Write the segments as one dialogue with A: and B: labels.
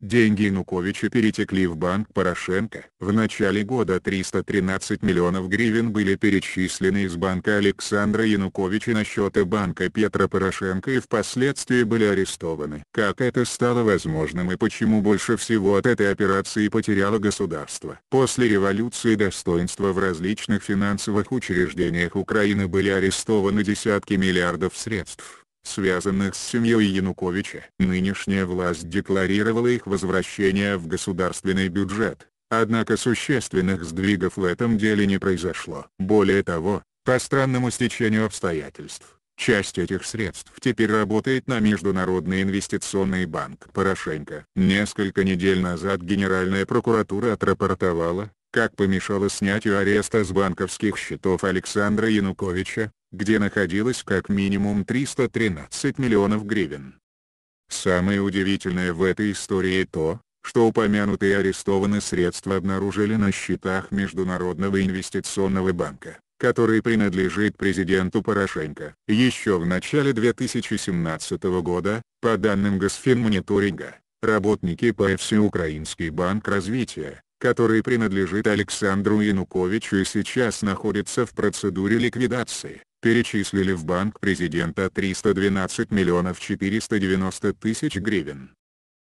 A: Деньги Януковича перетекли в банк Порошенко. В начале года 313 миллионов гривен были перечислены из банка Александра Януковича на счеты банка Петра Порошенко и впоследствии были арестованы. Как это стало возможным и почему больше всего от этой операции потеряло государство? После революции достоинства в различных финансовых учреждениях Украины были арестованы десятки миллиардов средств связанных с семьей Януковича. Нынешняя власть декларировала их возвращение в государственный бюджет, однако существенных сдвигов в этом деле не произошло. Более того, по странному стечению обстоятельств, Часть этих средств теперь работает на Международный инвестиционный банк Порошенко. Несколько недель назад Генеральная прокуратура отрапортовала, как помешало снятию ареста с банковских счетов Александра Януковича, где находилось как минимум 313 миллионов гривен. Самое удивительное в этой истории то, что упомянутые арестованные средства обнаружили на счетах Международного инвестиционного банка, который принадлежит президенту Порошенко. Еще в начале 2017 года, по данным Госфинмониторинга, работники по Украинский банк развития, который принадлежит Александру Януковичу и сейчас находится в процедуре ликвидации, перечислили в банк президента 312 миллионов 490 тысяч гривен.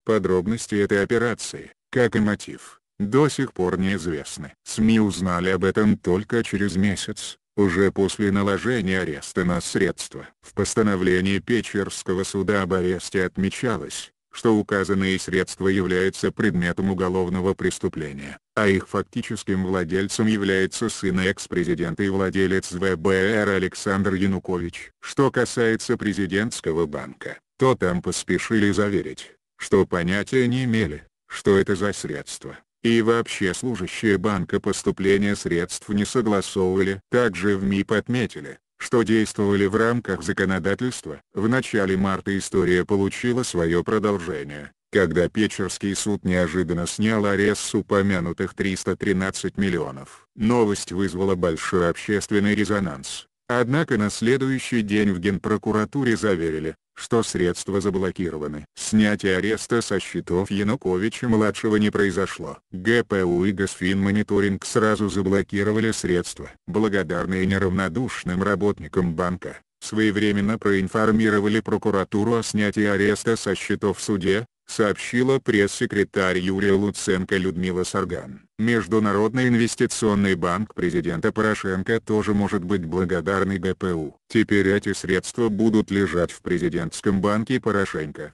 A: Подробности этой операции, как и мотив, до сих пор неизвестны. СМИ узнали об этом только через месяц, уже после наложения ареста на средства. В постановлении Печерского суда об аресте отмечалось, что указанные средства являются предметом уголовного преступления, а их фактическим владельцем является сын экс-президента и владелец ВБР Александр Янукович. Что касается президентского банка, то там поспешили заверить, что понятия не имели, что это за средства. И вообще служащие банка поступления средств не согласовывали. Также в МИП отметили, что действовали в рамках законодательства. В начале марта история получила свое продолжение, когда Печерский суд неожиданно снял арест с упомянутых 313 миллионов. Новость вызвала большой общественный резонанс. Однако на следующий день в Генпрокуратуре заверили, что средства заблокированы. Снятие ареста со счетов Януковича-младшего не произошло. ГПУ и Госфинмониторинг сразу заблокировали средства. Благодарные неравнодушным работникам банка, своевременно проинформировали прокуратуру о снятии ареста со счетов в суде, сообщила пресс-секретарь Юрия Луценко Людмила Сарган. Международный инвестиционный банк президента Порошенко тоже может быть благодарный ГПУ. Теперь эти средства будут лежать в президентском банке Порошенко.